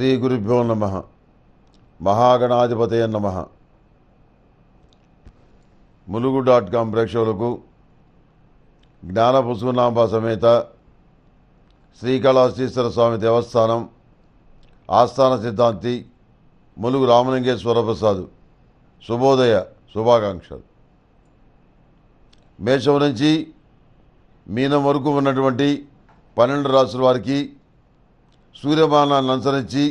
శ్రీ గురుభ్యో నమ మహాగణాధిపతయ నమ ములుగు డాట్ కామ్ ప్రేక్షకులకు జ్ఞానపుసునాంబ సమేత శ్రీకాళహస్తీశ్వర స్వామి దేవస్థానం ఆస్థాన సిద్ధాంతి ములుగు రామలింగేశ్వర ప్రసాద్ శుభోదయ శుభాకాంక్షలు మేషం నుంచి మీనం వరకు ఉన్నటువంటి పన్నెండు రాసుల వారికి సూర్యబాణాలను అనుసరించి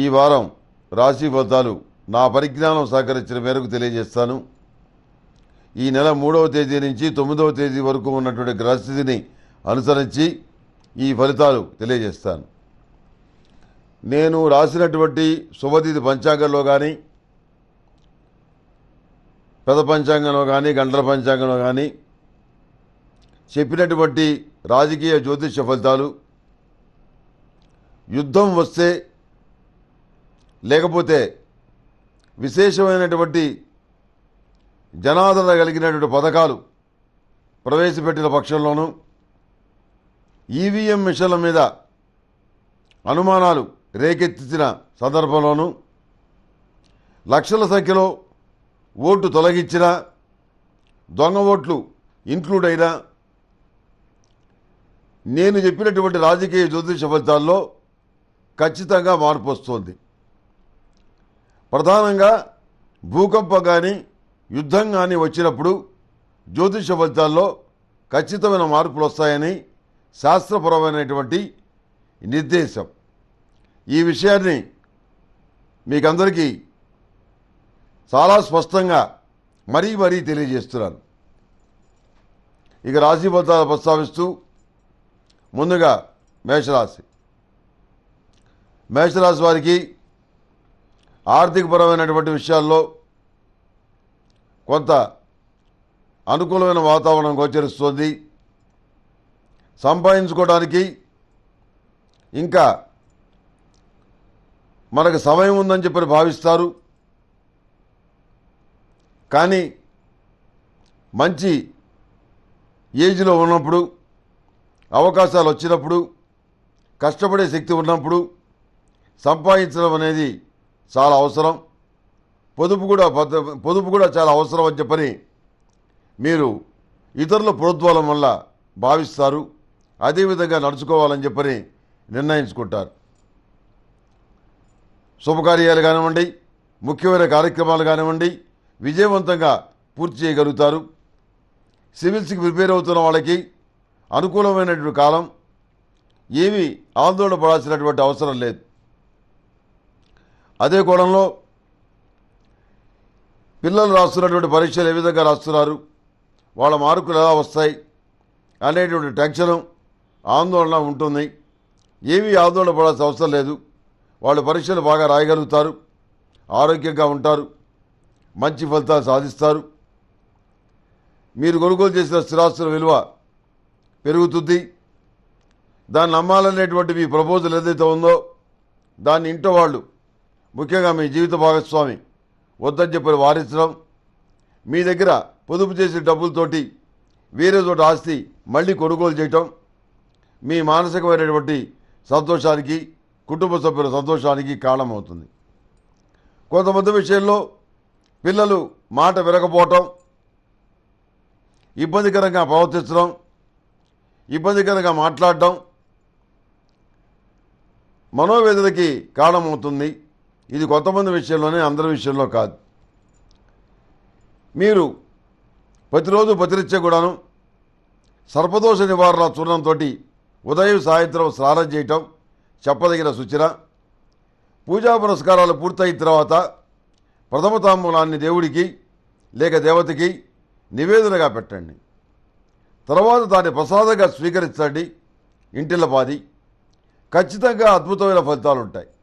ఈ వారం రాశి ఫలితాలు నా పరిజ్ఞానం సహకరించిన మేరకు తెలియజేస్తాను ఈ నెల మూడవ తేదీ నుంచి తొమ్మిదవ తేదీ వరకు ఉన్నటువంటి గ్రహస్థితిని అనుసరించి ఈ ఫలితాలు తెలియజేస్తాను నేను రాసినటువంటి శుభతిథి పంచాంగంలో కానీ పెద్ద పంచాంగంలో కానీ గంటల పంచాంగంలో కానీ చెప్పినటువంటి రాజకీయ జ్యోతిష్య ఫలితాలు యుద్ధం వస్తే లేకపోతే విశేషమైనటువంటి జనాదరణ కలిగినటువంటి పథకాలు ప్రవేశపెట్టిన పక్షంలోనూ ఈవీఎం మిషన్ల మీద అనుమానాలు రేకెత్తించిన సందర్భంలోనూ లక్షల సంఖ్యలో ఓటు తొలగించిన దొంగ ఓట్లు ఇంక్లూడ్ అయినా నేను చెప్పినటువంటి రాజకీయ జ్యోతిష ఫలితాల్లో ఖచ్చితంగా మార్పు వస్తుంది ప్రధానంగా భూకంపం కానీ యుద్ధం కానీ వచ్చినప్పుడు జ్యోతిష ఫలితాల్లో ఖచ్చితమైన మార్పులు వస్తాయని శాస్త్రపరమైనటువంటి నిర్దేశం ఈ విషయాన్ని మీకందరికీ చాలా స్పష్టంగా మరీ మరీ తెలియజేస్తున్నాను ఇక రాశి ఫలితాలు ప్రస్తావిస్తూ ముందుగా మేషరాశి మేషరాశి వారికి ఆర్థికపరమైనటువంటి విషయాల్లో కొంత అనుకూలమైన వాతావరణం గోచరిస్తుంది సంపాదించుకోవడానికి ఇంకా మనకు సమయం ఉందని చెప్పి భావిస్తారు కానీ మంచి ఏజ్లో ఉన్నప్పుడు అవకాశాలు వచ్చినప్పుడు కష్టపడే శక్తి ఉన్నప్పుడు సంపాదించడం అనేది చాలా అవసరం పొదుపు కూడా పొదుపు కూడా చాలా అవసరం అని చెప్పని మీరు ఇతరుల ప్రోద్వాలం వల్ల భావిస్తారు అదేవిధంగా నడుచుకోవాలని చెప్పని నిర్ణయించుకుంటారు శుభకార్యాలు కానివ్వండి ముఖ్యమైన కార్యక్రమాలు కానివ్వండి విజయవంతంగా పూర్తి చేయగలుగుతారు సివిల్స్కి ప్రిపేర్ అవుతున్న వాళ్ళకి అనుకూలమైనటువంటి కాలం ఏమీ ఆందోళన పడాల్సినటువంటి అవసరం లేదు అదే కోణంలో పిల్లలు రాస్తున్నటువంటి పరీక్షలు ఏ విధంగా రాస్తున్నారు వాళ్ళ మార్కులు ఎలా వస్తాయి అనేటువంటి టెన్షను ఆందోళన ఉంటుంది ఏమీ ఆందోళన పడాల్సిన అవసరం లేదు వాళ్ళు పరీక్షలు బాగా రాయగలుగుతారు ఆరోగ్యంగా ఉంటారు మంచి ఫలితాలు సాధిస్తారు మీరు కొనుగోలు చేసిన స్థిరాస్తుల విలువ పెరుగుతుంది దాన్ని నమ్మాలనేటువంటి మీ ప్రపోజల్ ఏదైతే ఉందో దాన్ని ఇంట్లో వాళ్ళు ముఖ్యంగా మీ జీవిత భాగస్వామి వద్దని చెప్పి వారించడం మీ దగ్గర పొదుపు చేసిన డబ్బులతోటి వేరే చోట ఆస్తి మళ్ళీ కొనుగోలు చేయటం మీ మానసికమైనటువంటి సంతోషానికి కుటుంబ సభ్యుల సంతోషానికి కారణమవుతుంది కొంతమంది విషయంలో పిల్లలు మాట వినకపోవటం ఇబ్బందికరంగా ప్రవర్తించడం ఇబ్బందికరంగా మాట్లాడడం మనోవేదనకి కారణమవుతుంది ఇది కొంతమంది విషయంలోనే అందరి విషయంలో కాదు మీరు ప్రతిరోజు ప్రతినిత్యం కూడాను సర్పదోష నివారణ చూర్ణంతో ఉదయం సాయంత్రం స్నానం చేయటం చెప్పదగిన సుచిర పూజా పురస్కారాలు పూర్తయిన తర్వాత ప్రథమ తాంబూలాన్ని దేవుడికి లేక దేవతకి నివేదనగా పెట్టండి తర్వాత దాన్ని ప్రసాదంగా స్వీకరించండి ఇంటిల్లపాది ఖచ్చితంగా అద్భుతమైన ఫలితాలు ఉంటాయి